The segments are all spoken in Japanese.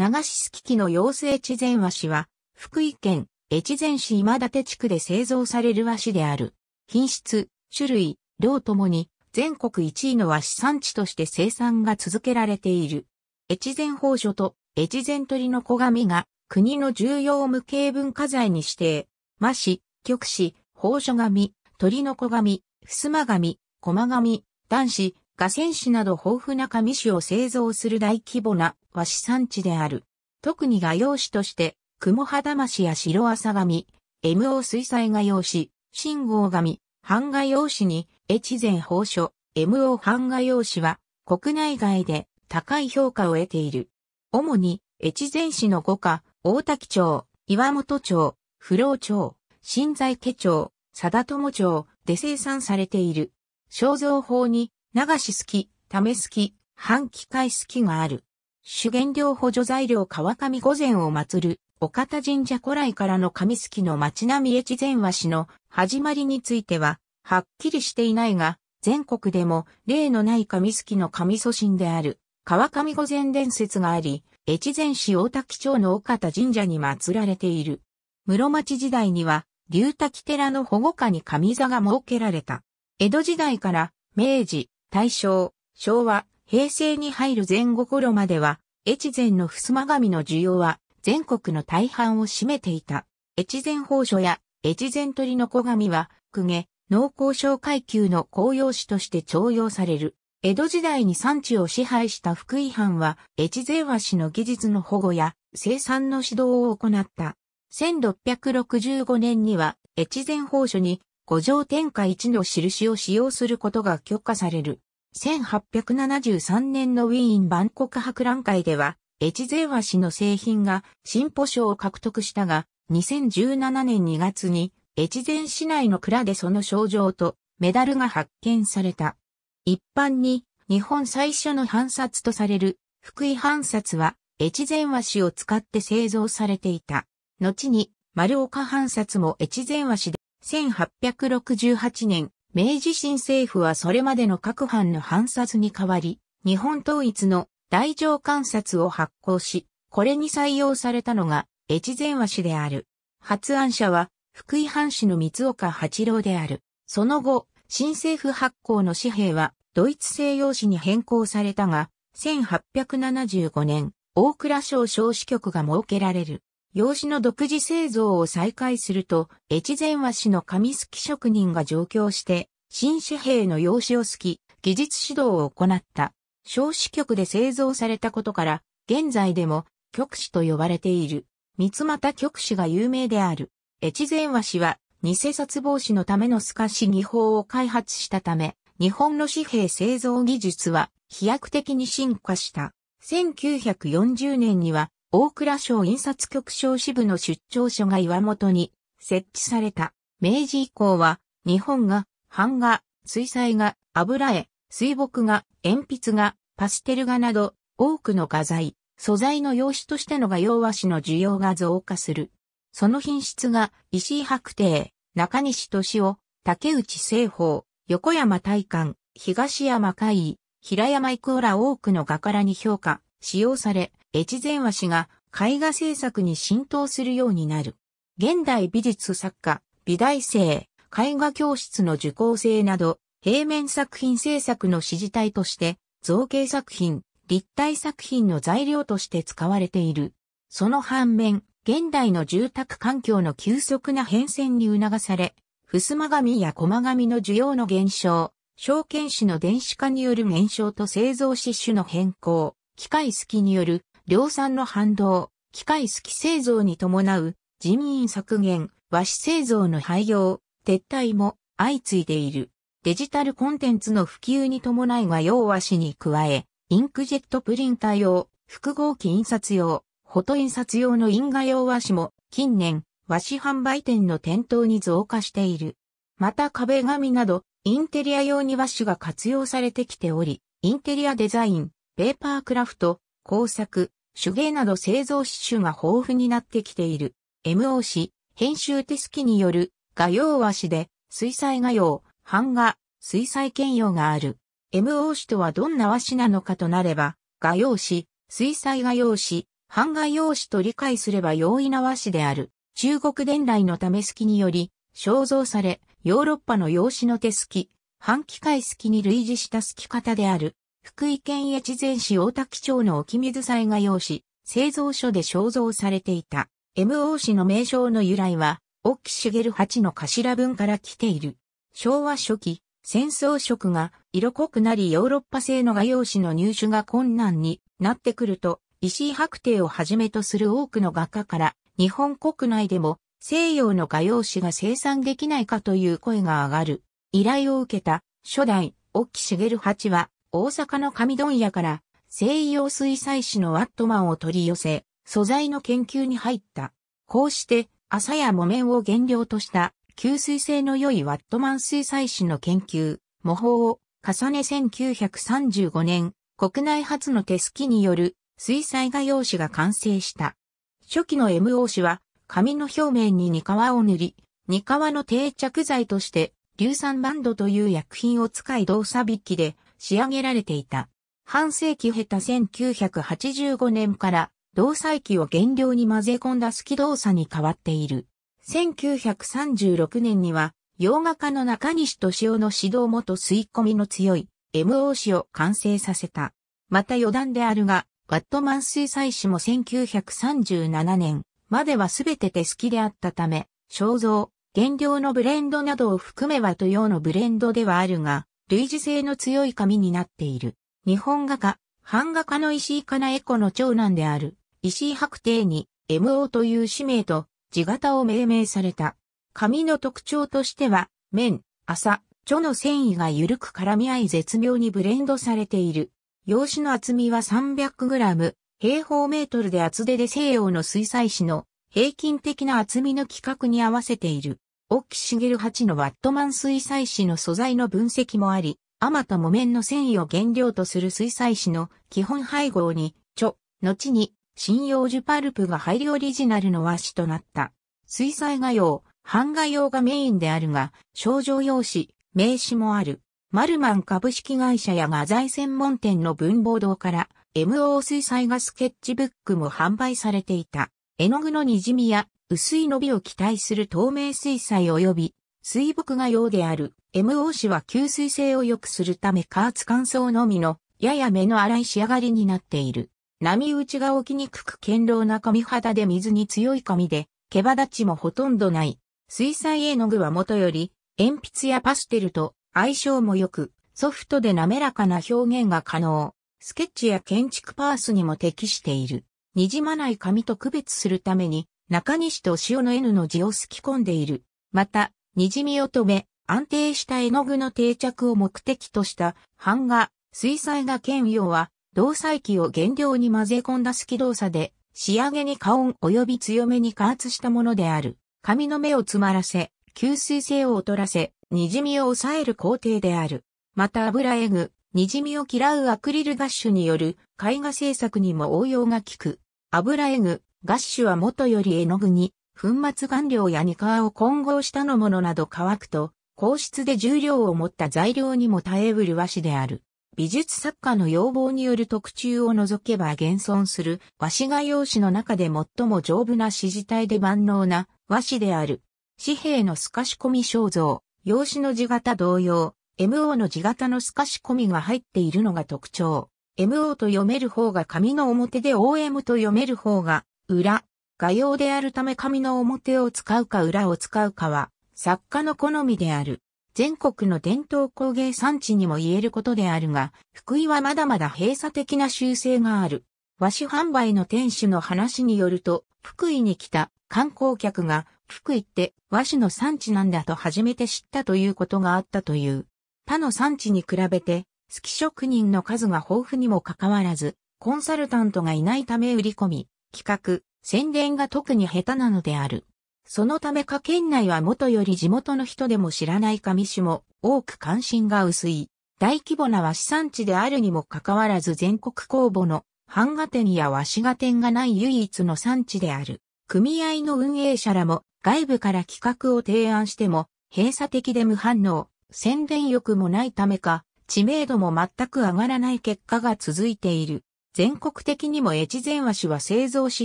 流しすき機の溶性越前和紙は、福井県越前市今立地区で製造される和紙である。品質、種類、量ともに、全国1位の和紙産地として生産が続けられている。越前宝書と越前鳥の小紙が国の重要無形文化財に指定。和紙、極紙、宝書紙、鳥の小紙、襖紙、駒紙、男子、河川紙など豊富な紙紙を製造する大規模なは資産地である。特に画用紙として、雲肌増や白朝紙、MO 水彩画用紙、信号紙、版画用紙に、越前法書、MO 版画用紙は、国内外で高い評価を得ている。主に、越前市の五家、大滝町、岩本町、不老町、新在家町、貞友町で生産されている。肖像法に、流し好き、試すき、半機械好きがある。主原料補助材料川上御前を祀る、岡田神社古来からの神好きの町並越前和紙の始まりについては、はっきりしていないが、全国でも例のない神好きの神祖神である、川上御前伝説があり、越前市大滝町の岡田神社に祀られている。室町時代には、龍滝寺の保護下に神座が設けられた。江戸時代から、明治、大正、昭和、平成に入る前後頃までは、越前の襖紙の需要は全国の大半を占めていた。越前宝書や越前鳥の小紙は、公家、農耕商階級の公用紙として徴用される。江戸時代に産地を支配した福井藩は、越前和紙の技術の保護や生産の指導を行った。1665年には、越前宝書に、五条天下一の印を使用することが許可される。1873年のウィーン万国博覧会では、越前和紙の製品が進歩賞を獲得したが、2017年2月に越前市内の蔵でその賞状とメダルが発見された。一般に日本最初の版札とされる福井版札は越前和紙を使って製造されていた。後に丸岡版札も越前和紙で1868年明治新政府はそれまでの各藩の藩札に代わり、日本統一の大乗観察を発行し、これに採用されたのが越前和紙である。発案者は福井藩士の三岡八郎である。その後、新政府発行の紙幣はドイツ西洋紙に変更されたが、1875年、大蔵省少子局が設けられる。用紙の独自製造を再開すると、越前和紙の紙すき職人が上京して、新紙幣の用紙をすき、技術指導を行った。小紙局で製造されたことから、現在でも、局紙と呼ばれている。三股局紙が有名である。越前和紙は、偽札防止のための透かし技法を開発したため、日本の紙幣製造技術は飛躍的に進化した。1940年には大倉省印刷局省支部の出張所が岩本に設置された。明治以降は、日本画、版画、水彩画、油絵、水墨画、鉛筆画、パステル画など、多くの画材、素材の用紙としての画用和紙の需要が増加する。その品質が、石井白帝、中西敏夫、竹内製法、横山大観、東山海井、平山郁夫ら多くの画からに評価、使用され、越前和紙が絵画制作に浸透するようになる。現代美術作家、美大生、絵画教室の受講生など、平面作品制作の支持体として、造形作品、立体作品の材料として使われている。その反面、現代の住宅環境の急速な変遷に促され、襖紙や駒紙の需要の減少、証券紙の電子化による減少と製造支種の変更、機械好きによる量産の反動、機械式製造に伴う人員削減、和紙製造の廃業、撤退も相次いでいる。デジタルコンテンツの普及に伴い和洋和紙に加え、インクジェットプリンター用、複合機印刷用、フォト印刷用の因果用和紙も近年和紙販売店の店頭に増加している。また壁紙などインテリア用に和紙が活用されてきており、インテリアデザイン、ペーパークラフト、工作、手芸など製造支種が豊富になってきている。MO 誌、編集手すきによる画用和紙で、水彩画用、版画、水彩兼用がある。MO 紙とはどんな和紙なのかとなれば、画用紙、水彩画用紙、版画用紙と理解すれば容易な和紙である。中国伝来のためすきにより、肖像され、ヨーロッパの用紙の手すき、半機械すきに類似したすき方である。福井県越前市大滝町の沖水災害用紙、製造所で肖像されていた MO 氏の名称の由来は、沖茂八の頭文から来ている。昭和初期、戦争色が色濃くなりヨーロッパ製の画用紙の入手が困難になってくると、石井白帝をはじめとする多くの画家から日本国内でも西洋の画用紙が生産できないかという声が上がる。依頼を受けた初代沖茂八は大阪の紙問屋から西洋水彩紙のワットマンを取り寄せ、素材の研究に入った。こうして、麻や木綿を原料とした吸水性の良いワットマン水彩紙の研究、模倣を重ね1935年、国内初の手すきによる水彩画用紙が完成した。初期の MO 紙は紙の表面にニカワを塗り、ニカワの定着剤として硫酸バンドという薬品を使い動作筆記で仕上げられていた。半世紀を経た1985年から同彩機を原料に混ぜ込んだスキ動作に変わっている。1936年には洋画家の中西敏夫の指導元吸い込みの強い MOC を完成させた。また余談であるが、ワットマン水彩紙も1937年までは全て手好きであったため、肖像、原料のブレンドなどを含めはと用のブレンドではあるが、類似性の強い紙になっている。日本画家、版画家の石井かなえ子の長男である、石井白帝に MO という氏名と字型を命名された。紙の特徴としては、面、麻、蝶の繊維が緩く絡み合い絶妙にブレンドされている。用紙の厚みは 300g、平方メートルで厚手で西洋の水彩紙の平均的な厚みの規格に合わせている。沖茂八のワットマン水彩紙の素材の分析もあり、あまた木綿の繊維を原料とする水彩紙の基本配合に、著、後に、信用樹パルプが入りオリジナルの和紙となった。水彩画用、版画用がメインであるが、症状用紙、名詞もある。マルマン株式会社や画材専門店の文房堂から MO 水彩画スケッチブックも販売されていた。絵の具の滲みや薄い伸びを期待する透明水彩及び水墨画用である MO 紙は吸水性を良くするため加圧乾燥のみのやや目の粗い仕上がりになっている。波打ちが起きにくく堅牢な髪肌で水に強い髪で、毛羽立ちもほとんどない。水彩絵の具はもとより、鉛筆やパステルと相性も良く、ソフトで滑らかな表現が可能。スケッチや建築パースにも適している。にじまない紙と区別するために、中西と塩の N の字をすき込んでいる。また、にじみを止め、安定した絵の具の定着を目的とした版画、水彩画兼用は、動彩機を原料に混ぜ込んだ好き動作で、仕上げに加温及び強めに加圧したものである。紙の目を詰まらせ、吸水性を劣らせ、にじみを抑える工程である。また油絵具、にじみを嫌うアクリルガッシュによる絵画制作にも応用が効く。油絵具、ガッシュは元より絵の具に、粉末顔料やニカーを混合したのものなど乾くと、硬質で重量を持った材料にも耐えうる和紙である。美術作家の要望による特注を除けば現存する和紙画用紙の中で最も丈夫な紙自体で万能な和紙である。紙幣の透かし込み肖像、用紙の字型同様、MO の字型の透かし込みが入っているのが特徴。MO と読める方が紙の表で OM と読める方が裏。画用であるため紙の表を使うか裏を使うかは作家の好みである。全国の伝統工芸産地にも言えることであるが、福井はまだまだ閉鎖的な習性がある。和紙販売の店主の話によると、福井に来た観光客が、福井って和紙の産地なんだと初めて知ったということがあったという。他の産地に比べて好き職人の数が豊富にもかかわらず、コンサルタントがいないため売り込み、企画、宣伝が特に下手なのである。そのためか県内は元より地元の人でも知らない上市も多く関心が薄い。大規模な和紙産地であるにもかかわらず全国公募の版画店や和紙画店がない唯一の産地である。組合の運営者らも外部から企画を提案しても閉鎖的で無反応、宣伝欲もないためか知名度も全く上がらない結果が続いている。全国的にも越前和紙は製造刺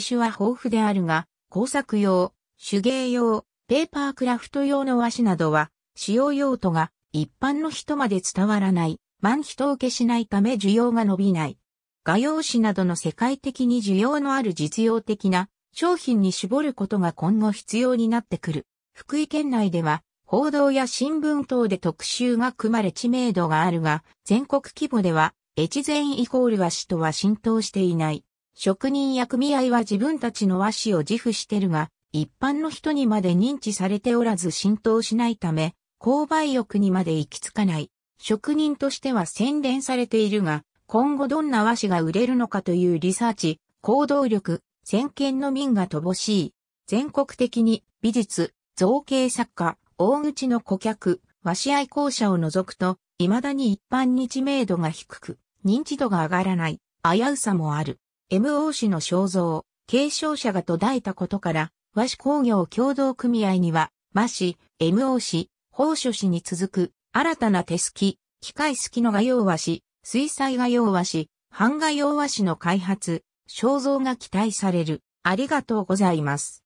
繍は豊富であるが、工作用、手芸用、ペーパークラフト用の和紙などは、使用用途が一般の人まで伝わらない、万人受けしないため需要が伸びない。画用紙などの世界的に需要のある実用的な商品に絞ることが今後必要になってくる。福井県内では報道や新聞等で特集が組まれ知名度があるが、全国規模では、越前イコール和紙とは浸透していない。職人や組合は自分たちの和紙を自負してるが、一般の人にまで認知されておらず浸透しないため、購買欲にまで行き着かない。職人としては洗練されているが、今後どんな和紙が売れるのかというリサーチ、行動力、先見の民が乏しい。全国的に美術、造形作家、大口の顧客、和紙愛好者を除くと、未だに一般に知名度が低く、認知度が上がらない、危うさもある。MO 氏の肖像、継承者が途絶えたことから、和紙工業協同組合には、和紙、MO 氏、宝書氏に続く、新たな手すき、機械すきの画用和紙、水彩画用和紙、版画用和紙の開発、肖像が期待される。ありがとうございます。